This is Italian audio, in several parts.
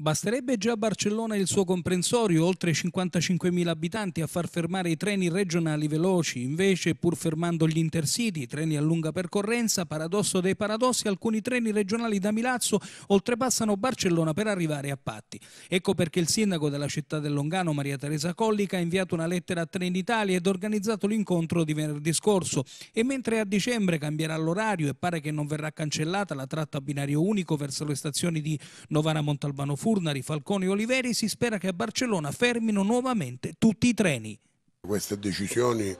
Basterebbe già Barcellona e il suo comprensorio, oltre 55.000 abitanti, a far fermare i treni regionali veloci. Invece, pur fermando gli intercity, i treni a lunga percorrenza, paradosso dei paradossi, alcuni treni regionali da Milazzo oltrepassano Barcellona per arrivare a Patti. Ecco perché il sindaco della città del Longano, Maria Teresa Collica, ha inviato una lettera a Trenitalia ed organizzato l'incontro di venerdì scorso. E mentre a dicembre cambierà l'orario e pare che non verrà cancellata la tratta a binario unico verso le stazioni di Novara Montalbano Fu, Furnari, Falcone e Oliveri si spera che a Barcellona fermino nuovamente tutti i treni. Queste decisioni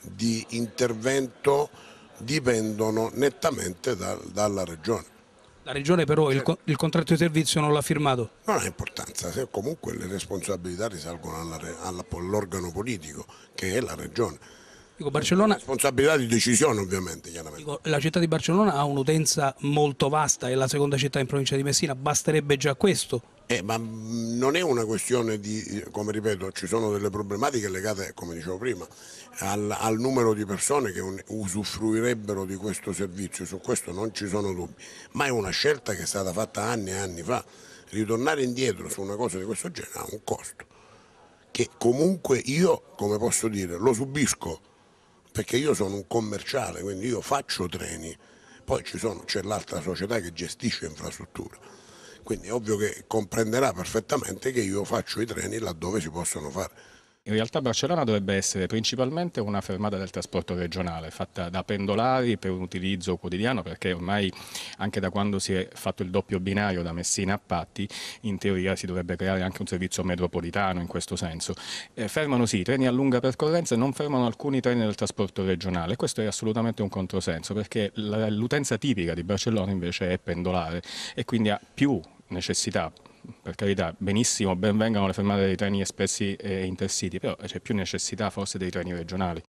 di intervento dipendono nettamente da, dalla regione. La regione però il, certo. il, contratto di servizio non l'ha firmato? Non ha importanza, se comunque le responsabilità risalgono all'organo politico che è la regione. Dico, Barcellona... Responsabilità di decisione ovviamente, Dico, la città di Barcellona ha un'utenza molto vasta, è la seconda città in provincia di Messina, basterebbe già questo? Eh, ma mm, non è una questione di, come ripeto, ci sono delle problematiche legate, come dicevo prima, al, al numero di persone che un, usufruirebbero di questo servizio, su questo non ci sono dubbi, ma è una scelta che è stata fatta anni e anni fa. Ritornare indietro su una cosa di questo genere ha un costo che comunque io, come posso dire, lo subisco perché io sono un commerciale, quindi io faccio treni, poi c'è l'altra società che gestisce infrastruttura, quindi è ovvio che comprenderà perfettamente che io faccio i treni laddove si possono fare. In realtà Barcellona dovrebbe essere principalmente una fermata del trasporto regionale, fatta da pendolari per un utilizzo quotidiano, perché ormai anche da quando si è fatto il doppio binario da Messina a Patti, in teoria si dovrebbe creare anche un servizio metropolitano in questo senso. Eh, fermano sì i treni a lunga percorrenza, non fermano alcuni treni del trasporto regionale. Questo è assolutamente un controsenso, perché l'utenza tipica di Barcellona invece è pendolare e quindi ha più necessità per carità, benissimo, ben vengano le fermate dei treni espressi e intercity, però c'è più necessità forse dei treni regionali.